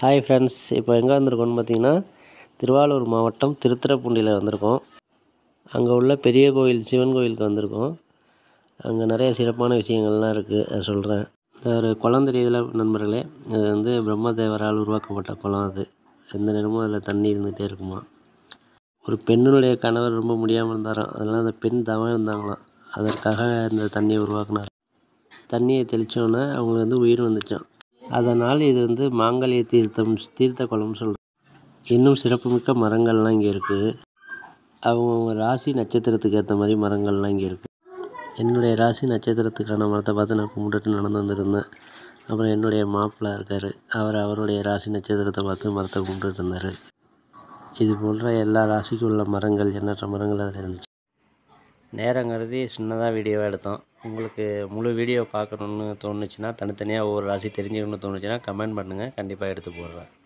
hi friends இப்போ எங்கே வந்திருக்கோன்னு பார்த்தீங்கன்னா திருவாரூர் மாவட்டம் திருத்திரப்பூண்டியில் வந்திருக்கோம் அங்கே உள்ள பெரிய கோயில் சிவன் கோயிலுக்கு வந்திருக்கோம் அங்கே நிறைய சிறப்பான விஷயங்கள்லாம் இருக்குது அதை சொல்கிறேன் இந்த ஒரு குளம் தெரியுதுல நண்பர்களே அது வந்து பிரம்மதேவரால் உருவாக்கப்பட்ட குளம் அது எந்த நேரமும் அதில் தண்ணி இருந்துகிட்டே இருக்குமா ஒரு பெண்ணுடைய கணவர் ரொம்ப முடியாமல் இருந்தாராம் அதெல்லாம் அந்த பெண் தவம் இருந்தாங்களாம் அதற்காக இந்த தண்ணியை உருவாக்குனார் தண்ணியை தெளித்தோன்னே அவங்களுக்கு வந்து உயிர் வந்துச்சான் அதனால் இது வந்து மாங்கல்ய தீர்த்தம் தீர்த்த குளம்னு சொல்கிறோம் இன்னும் சிறப்புமிக்க மரங்கள்லாம் இங்கே இருக்குது அவங்கவுங்க ராசி நட்சத்திரத்துக்கு ஏற்ற மாதிரி மரங்கள்லாம் இங்கே இருக்குது என்னுடைய ராசி நட்சத்திரத்துக்கான மரத்தை பார்த்து நான் கும்பிட்டுட்டு நடந்து வந்திருந்தேன் அப்புறம் என்னுடைய மாப்பிள்ளை இருக்கார் அவர் அவருடைய ராசி நட்சத்திரத்தை பார்த்து மரத்தை கும்பிட்டுட்டு இருந்தார் இது போன்ற எல்லா ராசிக்கும் உள்ள மரங்கள் எண்ணற்ற மரங்கள் அதில் இருந்துச்சு நேரங்கிறது சின்னதாக வீடியோவாக எடுத்தோம் உங்களுக்கு முழு வீடியோ பார்க்கணுன்னு தோணுச்சுன்னா தனித்தனியாக ஒவ்வொரு ராசி தெரிஞ்சுக்கணும்னு தோணுச்சுன்னா கமெண்ட் பண்ணுங்கள் கண்டிப்பாக எடுத்து போடுறேன்